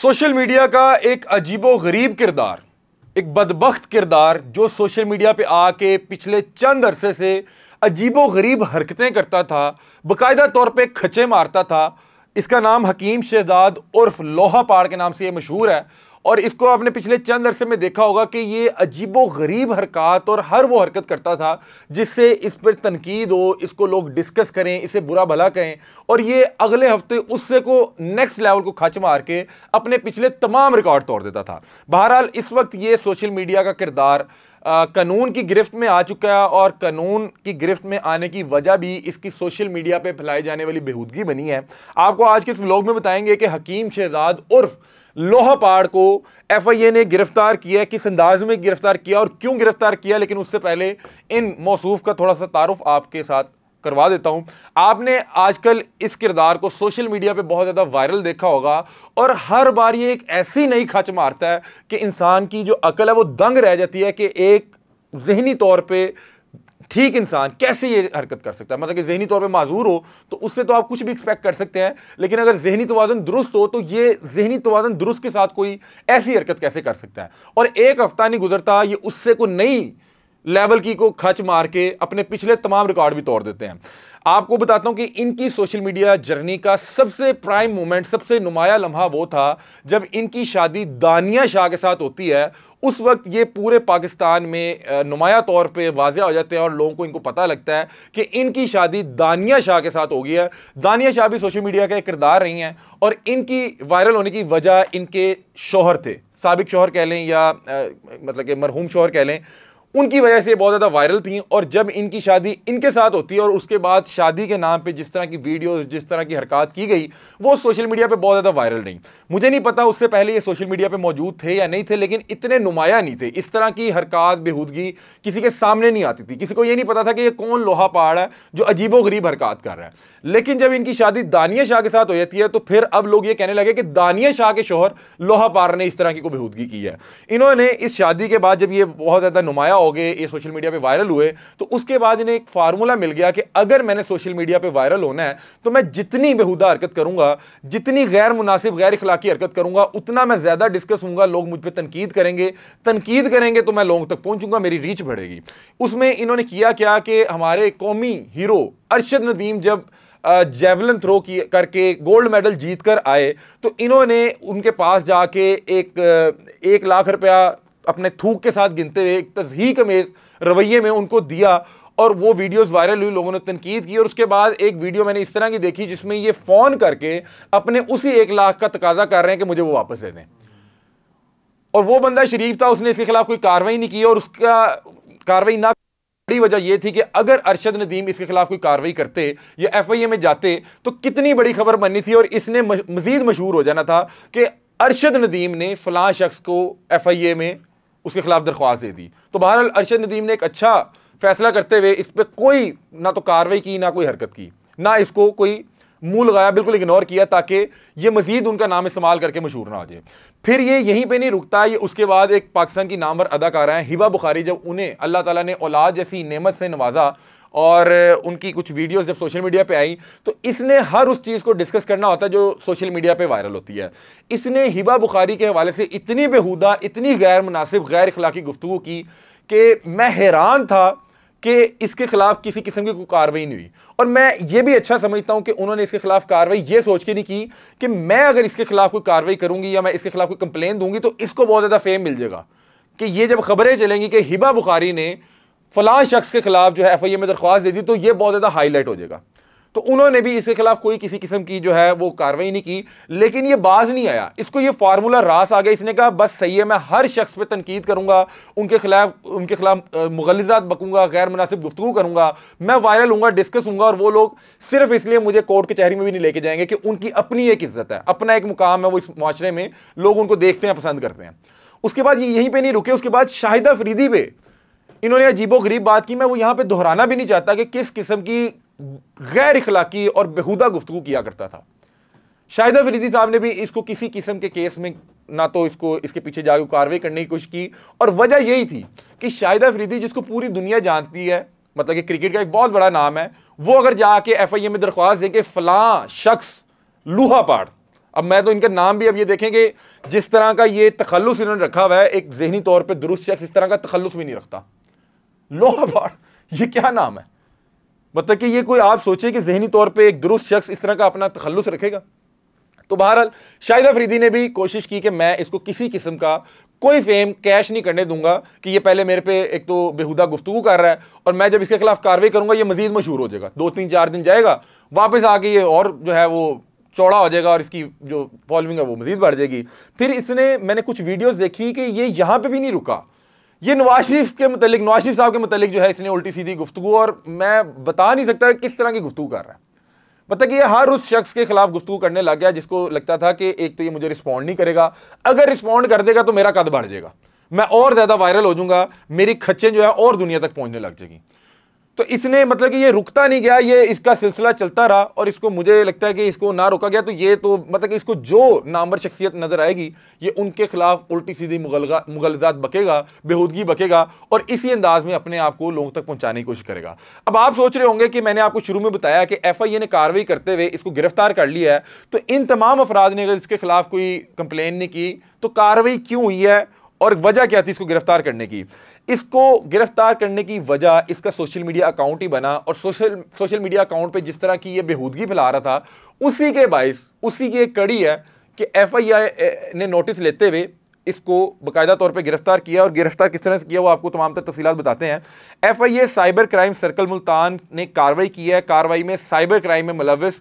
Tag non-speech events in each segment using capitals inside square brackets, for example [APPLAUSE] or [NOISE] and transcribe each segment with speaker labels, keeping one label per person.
Speaker 1: social media का एक अजीबो गरीब किरदार एक बदबخت किरदार जो सोशल मीडिया पे आके पिछले चंद अरसे से अजीबो गरीब हरकतें करता था बाकायदा तौर पे खचे मारता था इसका नाम हकीम शहजाद उर्फ लोहा पहाड़ के नाम से ये मशहूर है और इसको आपने पिछले चंद अरसे में देखा होगा कि ये अजीबो गरीब हरकत और हर वो हरकत करता था जिससे इस पर तनकीद हो इसको लोग डिस्कस करें इसे बुरा भला कहें और ये अगले हफ्ते उससे को नेक्स्ट लेवल को खच मार के अपने पिछले तमाम रिकॉर्ड तोड़ देता था बहरहाल इस वक्त ये सोशल मीडिया का किरदार कानून की गिरफ्त में आ चुका है और कानून की गिरफ्त में आने की वजह भी इसकी सोशल मीडिया पर फैलाई जाने वाली बेहूदगी बनी है आपको आज के इस ब्लॉग में बताएंगे कि हकीम शहजाद उर्फ लोहापाड़ को एफआईए ने गिरफ्तार किया किस अंदाज में गिरफ्तार किया और क्यों गिरफ्तार किया लेकिन उससे पहले इन मौसूफ का थोड़ा सा तारुफ आपके साथ करवा देता हूं आपने आजकल इस किरदार को सोशल मीडिया पे बहुत ज़्यादा वायरल देखा होगा और हर बार ये एक ऐसी नई खच मारता है कि इंसान की जो अकल है वो दंग रह जाती है कि एक जहनी तौर पर ठीक इंसान कैसे ये हरकत कर सकता है मतलब कि जहनी तौर पर माजूर हो तो उससे तो आप कुछ भी एक्सपेक्ट कर सकते हैं लेकिन अगर जहनी तोज़न दुरुस्त हो तो ये जहनी तोज़न दुरुस्त के साथ कोई ऐसी हरकत कैसे कर सकता है और एक हफ्ता नहीं गुजरता ये उससे कोई नई लेवल की को खच मार के अपने पिछले तमाम रिकॉर्ड भी तोड़ देते हैं आपको बताता हूं कि इनकी सोशल मीडिया जर्नी का सबसे प्राइम मोमेंट सबसे नुमाया लम्हा वो था जब इनकी शादी दानिया शाह के साथ होती है उस वक्त ये पूरे पाकिस्तान में नुमाया तौर पे वाजह हो जाते हैं और लोगों को इनको पता लगता है कि इनकी शादी दानिया शाह के साथ हो गई है दानिया शाह भी सोशल मीडिया का एक किरदार रही हैं और इनकी वायरल होने की वजह इनके शोहर थे सबक शोहर कह लें या मतलब कि मरहूम शोहर कह लें उनकी वजह से बहुत ज़्यादा वायरल थी और जब इनकी शादी इनके साथ होती है और उसके बाद शादी के नाम पे जिस तरह की वीडियोस जिस तरह की हरकत की गई वो सोशल मीडिया पे बहुत ज़्यादा वायरल नहीं मुझे नहीं पता उससे पहले ये सोशल मीडिया पे मौजूद थे या नहीं थे लेकिन इतने नुमाया नहीं थे इस तरह की हरकत बेहूदगी किसी के सामने नहीं आती थी किसी को ये नहीं पता था कि ये कौन लोहा पहाड़ है जो अजीबो गरीब हरकत कर रहा है लेकिन जब इनकी शादी दानिया शाह के साथ हो जाती है तो फिर अब लोग ये कहने लगे कि दानिया शाह के शोहर लोहा पार ने इस तरह की को बेहूदगी की है इन्होंने इस शादी के बाद जब ये बहुत ज़्यादा नुमाया हो गए ये सोशल मीडिया पे वायरल हुए तो उसके बाद इन्हें एक फार्मूला मिल गया कि अगर मैंने सोशल मीडिया पे वायरल होना है तो मैं जितनी बेहुदा हरकत करूंगा जितनी गैर मुनासिब गैर इखलाकी हरकत करूंगा उतना मैं ज़्यादा डिस्कस हूँ लोग मुझ पर तनकीद करेंगे तनकीद करेंगे तो मैं लोगों तक पहुंचूंगा मेरी रीच बढ़ेगी उसमें इन्होंने किया क्या कि हमारे कौमी हीरो अरशद नदीम जब जेवलन थ्रो की करके गोल्ड मेडल जीत कर आए तो इन्होंने उनके पास जाके एक एक लाख रुपया अपने थूक के साथ गिनते हुए एक तजहीक मेज़ रवैये में उनको दिया और वो वीडियोस वायरल हुई लोगों ने तनकीद की और उसके बाद एक वीडियो मैंने इस तरह की देखी जिसमें ये फ़ोन करके अपने उसी एक लाख का तकाजा कर रहे हैं कि मुझे वो वापस दे दें और वो बंदा शरीफ था उसने इसके खिलाफ कोई कार्रवाई नहीं की और उसका कार्रवाई ना बड़ी वजह यह थी कि अगर अरशद नदीम इसके खिलाफ कोई कार्रवाई करते या एफ आई ए में जाते तो कितनी बड़ी खबर बननी थी और इसने मजीद मशहूर हो जाना था कि अरशद नदीम ने फलां शख्स को एफ आई ए में उसके खिलाफ दरख्वास्त दे दी तो बहरहाल अरशद नदीम ने एक अच्छा फैसला करते हुए इस पर कोई ना तो कार्रवाई की ना कोई हरकत की ना इसको कोई मुंह लगाया बिल्कुल इग्नोर किया ताकि ये मजीद उनका नाम इस्तेमाल करके मशहूर ना हो जाए फिर ये यहीं पे नहीं रुकता ये उसके बाद एक पाकिस्तान की नामवर अदाकारा है हिबा बुखारी जब उन्हें अल्लाह ताला ने औलाद जैसी नेमत से नवाजा और उनकी कुछ वीडियोस जब सोशल मीडिया पे आई तो इसने हर उस चीज़ को डिस्कस करना होता है जो सोशल मीडिया पे वायरल होती है इसने हिबा बुखारी के हवाले से इतनी बेहुदा इतनी गैर मुनासिब गैर अखलाकी गुफ्तु की कि मैं हैरान था कि इसके खिलाफ किसी किस्म की कोई कार्रवाई नहीं हुई और मैं ये भी अच्छा समझता हूँ कि उन्होंने इसके खिलाफ कार्रवाई ये सोच के नहीं की कि मैं अगर इसके खिलाफ कोई कार्रवाई करूंगी या मैं इसके खिलाफ कोई कंप्लेन दूंगी तो इसको बहुत ज़्यादा फेम मिल जाएगा कि ये जब खबरें चलेंगी कि हिबा बुखारी ने फलां शख्स के खिलाफ जो है एफ आई ए में दरख्वास्त दे दी तो ये बहुत ज़्यादा हाईलाइट हो जाएगा तो उन्होंने भी इसके खिलाफ कोई किसी किस्म की जो है वो कार्रवाई नहीं की लेकिन ये बाज नहीं आया इसको ये फार्मूला रास आ गया इसने कहा बस सही है मैं हर शख्स पे तनकीद करूंगा उनके खिलाफ उनके खिलाफ मुगलजात बकूंगा गैर मुनासिब गुफ्तु करूंगा मैं वायरल हूँ डिस्कस हूँ और वो लोग सिर्फ इसलिए मुझे कोर्ट के चेहरे में भी नहीं लेके जाएंगे कि उनकी अपनी एक इज्जत है अपना एक मुकाम है वो इस माशरे में लोग उनको देखते हैं पसंद करते हैं उसके बाद ये यहीं पर नहीं रुके उसके बाद शाहिदा फरीदी पे इन्होंने अजीबो गरीब बात की मैं वो यहाँ पे दोहराना भी नहीं चाहता कि किस किस्म की गैर इखलाकी और बेहूदा गुफ्तु किया करता था शाहिदा फरीदी साहब ने भी इसको किसी किस्म के केस में ना तो इसको इसके पीछे जाकर कार्रवाई करने की कोशिश की और वजह यही थी कि शाहिद फरीदी जिसको पूरी दुनिया जानती है मतलब कि क्रिकेट का एक बहुत बड़ा नाम है वो अगर जाके एफ आई ए में दरख्वास्त दें कि फलां शख्स लूहा पाड़ अब मैं तो इनका नाम भी अब ये देखेंगे जिस तरह का ये तखलुस इन्होंने रखा हुआ है एक जहनी तौर पर दुरुस्त शख्स इस तरह का तखलुस भी नहीं रखता लोहाबाड़ ये क्या नाम है मतलब कि ये कोई आप सोचे कि जहनी तौर पे एक दुरुस्त शख्स इस तरह का अपना तखलुस रखेगा तो बहरहाल शाहिद अफरीदी ने भी कोशिश की कि मैं इसको किसी किस्म का कोई फेम कैश नहीं करने दूंगा कि ये पहले मेरे पे एक तो बेहुदा गुफ्तु कर रहा है और मैं जब इसके खिलाफ कार्रवाई करूंगा ये मजीद मशहूर हो जाएगा दो तीन चार दिन जाएगा वापस आके ये और जो है वो चौड़ा हो जाएगा और इसकी जो फॉलोइंग है वो मजीद बढ़ जाएगी फिर इसने मैंने कुछ वीडियोज़ देखी कि ये यहाँ पर भी नहीं रुका ये नवाज शरीफ के मतलब नवाज शरीफ साहब के मतलब जो है इसने उल्टी सीधी गुफ्तु और मैं बता नहीं सकता किस तरह की गुफ्तु कर रहा है मतलब कि ये हर उस शख्स के खिलाफ गुफ्तु करने लग गया जिसको लगता था कि एक तो ये मुझे रिस्पॉन्ड नहीं करेगा अगर रिस्पॉन्ड कर देगा तो मेरा कद बढ़ जाएगा मैं और ज़्यादा वायरल हो जाऊंगा मेरी खच्चे जो है और दुनिया तक पहुंचने लग जाएगी तो इसने मतलब कि ये रुकता नहीं गया ये इसका सिलसिला चलता रहा और इसको मुझे लगता है कि इसको ना रोका गया तो ये तो मतलब कि इसको जो नामर शख्सियत नज़र आएगी ये उनके खिलाफ उल्टी सीधी मुगलजात बकेगा बेहूदगी बकेगा और इसी अंदाज में अपने आप को लोगों तक पहुँचाने की कोशिश करेगा अब आप सोच रहे होंगे कि मैंने आपको शुरू में बताया कि एफ आई ए ने कार्रवाई करते हुए इसको गिरफ्तार कर लिया है तो इन तमाम अफराद ने अगर इसके खिलाफ कोई कंप्लेन नहीं की तो कार्रवाई क्यों हुई है और वजह क्या थी इसको गिरफ्तार करने की इसको गिरफ्तार करने की वजह इसका सोशल मीडिया अकाउंट ही बना और सोशल सोशल मीडिया अकाउंट पे जिस तरह की ये बेहूदगी फैला रहा था उसी के बायस उसी की एक कड़ी है कि एफआईआई ने नोटिस लेते हुए इसको बाकायदा तौर पर गिरफ्तार किया और गिरफ्तार किस तरह से किया वो आपको तमाम तर तफसीत बताते हैं F I A cyber crime circle Multan ने कार्रवाई की है कार्रवाई में साइबर क्राइम में मुलविस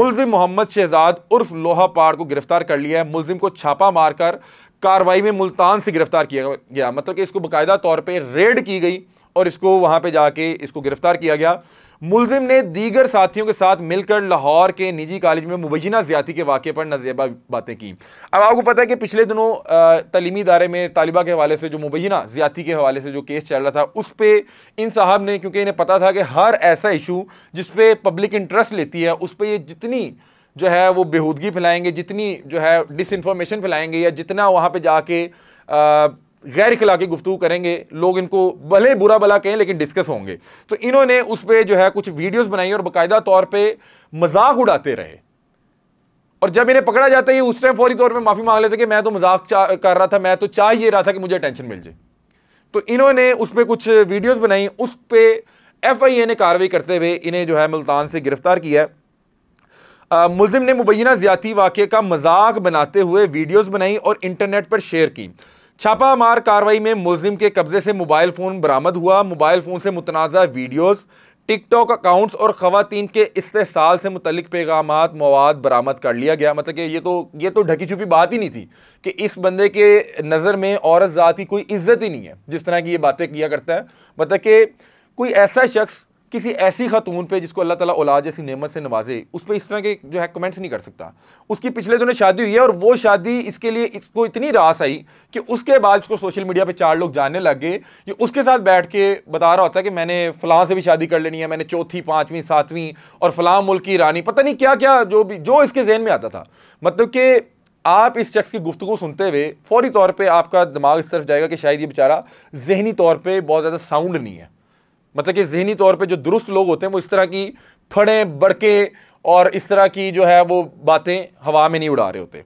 Speaker 1: मुलजिम मोहम्मद शहजाद उर्फ लोहा पार को गिरफ्तार कर लिया है मुलजिम को छापा मारकर कार्रवाई में मुल्तान से गिरफ्तार किया गया मतलब कि इसको बाकायदा तौर पर रेड की गई और इसको वहाँ पर जाके इसको गिरफ्तार किया गया मुलजिम ने दीगर साथियों के साथ मिलकर लाहौर के निजी कॉलेज में मुबैना ज्यादा के वाक़े पर नजेबा बातें की अब आपको पता है कि पिछले दिनों तलीमी इदारे में तालिबा के हवाले से जो मुबैना ज्यादा के हवाले से जो केस चल रहा था उस पर इन साहब ने क्योंकि इन्हें पता था कि हर ऐसा इशू जिसपे पब्लिक इंटरेस्ट लेती है उस पर ये जितनी जो है वो बेहूदगी फैलाएंगे जितनी जो है डिसइंफॉर्मेशन फैलाएंगे या जितना वहाँ पर जाके गैर अखलाकी गुफ्तु करेंगे लोग इनको भले बुरा भला कहें लेकिन डिस्कस होंगे तो इन्होंने उस पर जो है कुछ वीडियोज़ बनाई और बाकायदा तौर पर मजाक उड़ाते रहे और जब इन्हें पकड़ा जाता है उस टाइम फौरी तौर पे माफ़ी मांग लेते कि मैं तो मजाक कर रहा था मैं तो चाह ये रहा था कि मुझे अटेंशन मिल जाए तो इन्होंने उस पर कुछ वीडियोज़ बनाई उस पर एफ आई ए ने कार्रवाई करते हुए इन्हें जो है मुल्तान से गिरफ्तार किया है मुलिम ने मुबैना ज़्याती वाक़े का मजाक बनाते हुए वीडियोज़ बनाई और इंटरनेट पर शेयर की छापा मार कार्रवाई में मुलिम के कब्जे से मोबाइल फ़ोन बरामद हुआ मोबाइल फ़ोन से मुतनाज़ वीडियोज़ टिकटॉक अकाउंट्स और ख़वान के इस्तेसाल से मुतलिक पैगाम मवाद बरामद कर लिया गया मतलब कि ये तो ये तो ढकी छुपी बात ही नहीं थी कि इस बंदे के नज़र में औरत ज़ात कोई इज्जत ही नहीं है जिस तरह की ये बातें किया करता है मतलब कि कोई ऐसा शख्स किसी ऐसी खतून पे जिसको अल्लाह ताला औलाद जैसी नेमत से नवाजे उस पर इस तरह के जो है कमेंट्स नहीं कर सकता उसकी पिछले दिनों शादी हुई है और वो शादी इसके लिए इसको इतनी रास आई कि उसके बाद उसको सोशल मीडिया पे चार लोग जानने लग गए ये उसके साथ बैठ के बता रहा होता है कि मैंने फलां से भी शादी कर लेनी है मैंने चौथी पाँचवीं सातवीं और फ़लाँ मुल्क की रानी पता नहीं क्या क्या जो भी जो इसके जहन में आता था मतलब कि आप इस शख्स की गुफ्तु सुनते हुए फौरी तौर पर आपका दिमाग इस तरफ जाएगा कि शायद ये बेचारा जहनी तौर पर बहुत ज़्यादा साउंड नहीं है मतलब कि जहनी तौर पे जो दुरुस्त लोग होते हैं वो इस तरह की फड़े बड़के और इस तरह की जो है वो बातें हवा में नहीं उड़ा रहे होते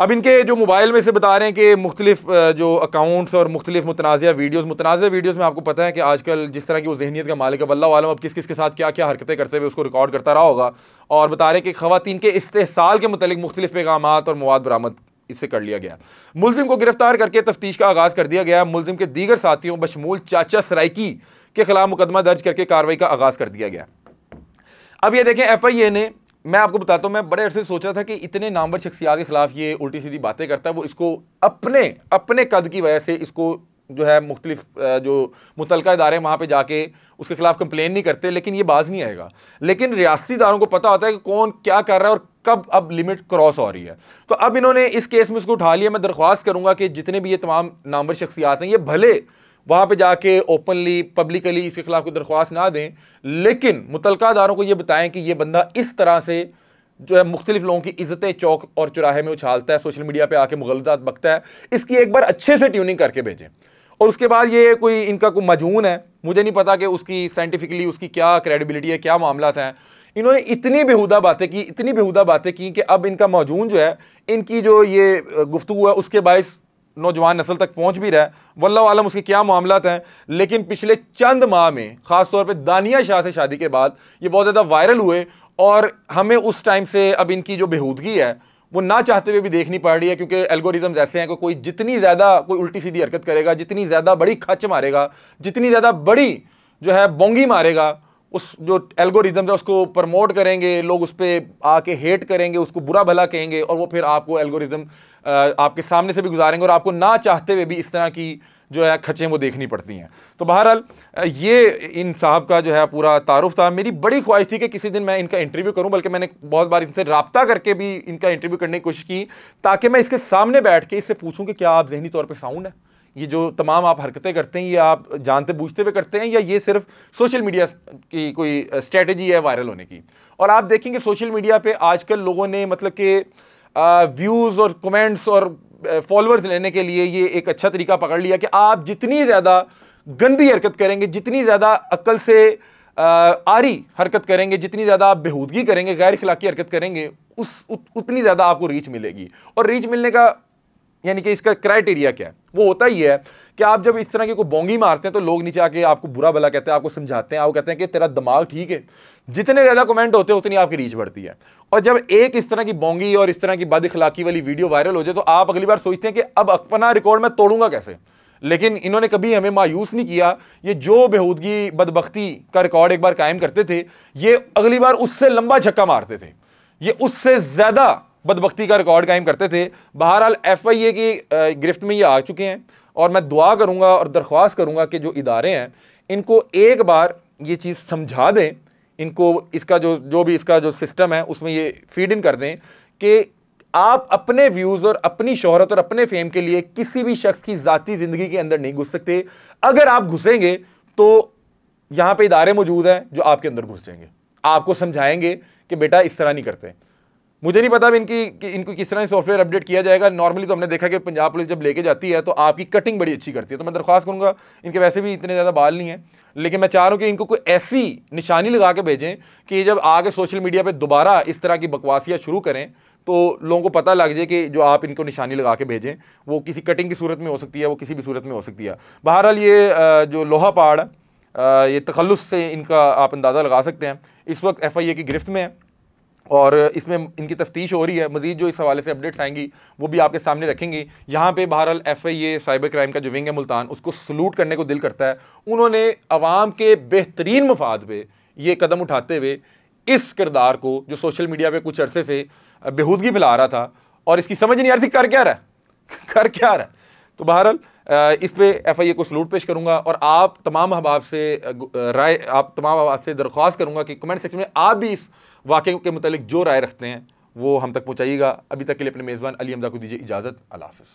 Speaker 1: अब इनके जो मोबाइल में से बता रहे हैं कि मुख्तलिफ जो अकाउंट्स और मुख्तलिफ मुतनाज़ वीडियोज़ मुतनाज़ वीडियोज़ में आपको पता है कि आजकल जिस तरह की वो जहनीत का मालिक अल्लाह अब किस किस के साथ क्या क्या हरकतें करते हुए उसको रिकॉर्ड करता रहा होगा और बता रहे हैं कि ख़वान के इस्तेसाल के मतलब मुख्तलिफ पैगाम और मवाद बरामद इससे कर लिया गया मुलिम को गिरफ्तार करके तफ्तीश का आगाज़ कर दिया गया मुलिम के दीगर साथियों बशमूल चाचा सराइकी के खिलाफ मुकदमा दर्ज करके कार्रवाई का आगाज कर दिया गया अब ये देखें एफ ने मैं आपको बताता हूं मैं बड़े अरसे सोच रहा था कि इतने नामवर शख्सियात के खिलाफ ये उल्टी सीधी बातें करता है वो इसको अपने अपने कद की वजह से इसको जो है मुख्तलिफ जो मुतल इदारे वहाँ पर जाके उसके खिलाफ कंप्लेन नहीं करते लेकिन ये बाज नहीं आएगा लेकिन रियासती इदारों को पता होता है कि कौन क्या कर रहा है और कब अब लिमिट क्रॉस हो रही है तो अब इन्होंने इस केस में इसको उठा लिया मैं दरख्वास्त करूँगा कि जितने भी ये तमाम नामवर शख्सियात हैं ये भले वहाँ पर जाके ओपनली पब्लिकली इसके खिलाफ कोई दरख्वास्त ना दें लेकिन मुतलका दारों को ये बताएं कि ये बंदा इस तरह से जो है मुख्तलिफ लोगों की इज्जतें चौक और चुराहे में उछालता है सोशल मीडिया पर आके मुगलजात बकता है इसकी एक बार अच्छे से ट्यूनिंग करके भेजें और उसके बाद ये कोई इनका कोई मजून है मुझे नहीं पता कि उसकी साइंटिफिकली उसकी क्या क्रेडिबिलिटी है क्या मामला हैं इन्होंने इतनी बेहुदा बातें की इतनी बेहुदा बातें की कि अब इनका मौजून जो है इनकी जो ये गुफ्तु है उसके बायस नौजवान नस्ल तक पहुंच भी रहा है वल्ला आलम उसके क्या मामला हैं लेकिन पिछले चंद माह में ख़ासतौर पर दानिया शाह से शादी के बाद ये बहुत ज़्यादा वायरल हुए और हमें उस टाइम से अब इनकी जो बेहूदगी है वो ना चाहते हुए भी देखनी पड़ रही है क्योंकि एल्गोरिज्म ऐसे हैं कि कोई जितनी ज़्यादा कोई उल्टी सीधी हरकत करेगा जितनी ज़्यादा बड़ी खच मारेगा जितनी ज़्यादा बड़ी जो है बोंगी मारेगा उस जो एल्गोरिदम है उसको प्रमोट करेंगे लोग उस पर आके हेट करेंगे उसको बुरा भला कहेंगे और वो फिर आपको एल्गोरिदम आपके सामने से भी गुजारेंगे और आपको ना चाहते हुए भी इस तरह की जो है खचें वो देखनी पड़ती हैं तो बहरहाल ये इन साहब का जो है पूरा तारुफ था मेरी बड़ी ख्वाहिश थी कि किसी दिन मैं इनका इंटरव्यू करूं बल्कि मैंने बहुत बार इनसे रबता करके भी इनका इंटरव्यू करने की कोशिश की ताकि मैं इसके सामने बैठ के इससे पूछूं कि क्या आप जहनी तौर पर साउंड है ये जो तमाम आप हरकतें करते हैं ये आप जानते बूझते हुए करते हैं या ये सिर्फ सोशल मीडिया की कोई स्ट्रेटजी है वायरल होने की और आप देखेंगे सोशल मीडिया पे आजकल लोगों ने मतलब के व्यूज़ और कमेंट्स और फॉलोअर्स लेने के लिए ये एक अच्छा तरीका पकड़ लिया कि आप जितनी ज़्यादा गंदी हरकत करेंगे जितनी ज़्यादा अक्ल से आरी हरकत करेंगे जितनी ज़्यादा आप बेहूदगी करेंगे गैर खिलाकी हरकत करेंगे उस उत, उतनी ज़्यादा आपको रीच मिलेगी और रीच मिलने का यानी कि इसका क्राइटेरिया क्या है वो होता ही है कि आप जब इस तरह की कोई बोंगी मारते हैं तो लोग नीचे आके आपको बुरा भला कहते हैं आपको समझाते हैं आप कहते हैं कि तेरा दिमाग ठीक है जितने ज़्यादा कमेंट होते हैं उतनी आपकी रीच बढ़ती है और जब एक इस तरह की बोंगी और इस तरह की बद इखलाकी वाली वीडियो वायरल हो जाए तो आप अगली बार सोचते हैं कि अब अपना रिकॉर्ड मैं तोड़ूंगा कैसे लेकिन इन्होंने कभी हमें मायूस नहीं किया ये जो बेहूदगी बदबख्ती का रिकॉर्ड एक बार कायम करते थे ये अगली बार उससे लंबा छक्का मारते थे ये उससे ज़्यादा बदबख्ती का रिकॉर्ड कायम करते थे बहरहाल एफ आई ए की गिरफ्त में ये आ चुके हैं और मैं दुआ करूँगा और दरख्वास्त करूँगा कि जो इदारे हैं इनको एक बार ये चीज़ समझा दें इनको इसका जो जो भी इसका जो सिस्टम है उसमें ये फीड इन कर दें कि आप अपने व्यूज़ और अपनी शोहरत और अपने फेम के लिए किसी भी शख्स की ज़ाती ज़िंदगी के अंदर नहीं घुस सकते अगर आप घुसेंगे तो यहाँ पे इदारे मौजूद हैं जो आपके अंदर घुस जाएंगे आपको समझाएंगे कि बेटा इस तरह नहीं करते मुझे नहीं पता इनकी कि इनको किस तरह सॉफ्टवेयर अपडेट किया जाएगा नॉर्मली तो हमने देखा कि पंजाब पुलिस जब लेके जाती है तो आपकी कटिंग बड़ी अच्छी करती है तो मैं दरख्वास्त करूँगा इनके वैसे भी इतने ज़्यादा बाल नहीं है लेकिन मैं चाह रहा हूँ कि इनको कोई ऐसी निशानी लगा के भेजें कि जब आगे सोशल मीडिया पर दोबारा इस तरह की बकवासियाँ शुरू करें तो लोगों को पता लग जाए कि जो आप इनको निशानी लगा के भेजें वो किसी कटिंग की सूरत में हो सकती है वो किसी भी सूरत में हो सकती है बहरहाल ये जो लोहा पहाड़ ये तखलस से इनका आप अंदाज़ा लगा सकते हैं इस वक्त एफ आई ए की गिरफ्त में है और इसमें इनकी तफ्तीश हो रही है मजीद जो इस हवाले से अपडेट्स आएंगी वो भी आपके सामने रखेंगी यहाँ पे बहरहाल F I A cyber crime का जो विंग है मुल्तान उसको सलूट करने को दिल करता है उन्होंने आवाम के बेहतरीन मफाद पर ये कदम उठाते हुए इस किरदार को जो सोशल मीडिया पर कुछ अरसे से बेहूदगी फैला रहा था और इसकी समझ नहीं आ रही थी कर क्या रहा है [LAUGHS] कर क्या रहा है तो बहरहाल इस पर एफ आई ए को सलूट पेश करूँगा और आप तमाम अहबाब से राय आप तमाम अहबाब से दरख्वास्त करूँगा कि कमेंट सेक्शन में आप भी इस वाकई के मतलब जो राय रखते हैं वो हम तक पहुँचाइएगा अभी तक के लिए अपने मेज़बान अली अमदा को दीजिए इजाज़त अला हाफ़